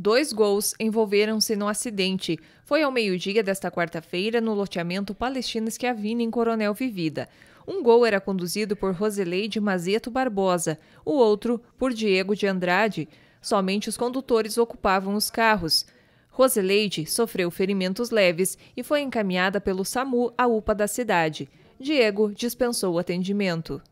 Dois gols envolveram-se no acidente. Foi ao meio-dia desta quarta-feira no loteamento Palestinas que havia em Coronel Vivida. Um gol era conduzido por Roseleide Mazeto Barbosa, o outro por Diego de Andrade. Somente os condutores ocupavam os carros. Roseleide sofreu ferimentos leves e foi encaminhada pelo SAMU à UPA da cidade. Diego dispensou o atendimento.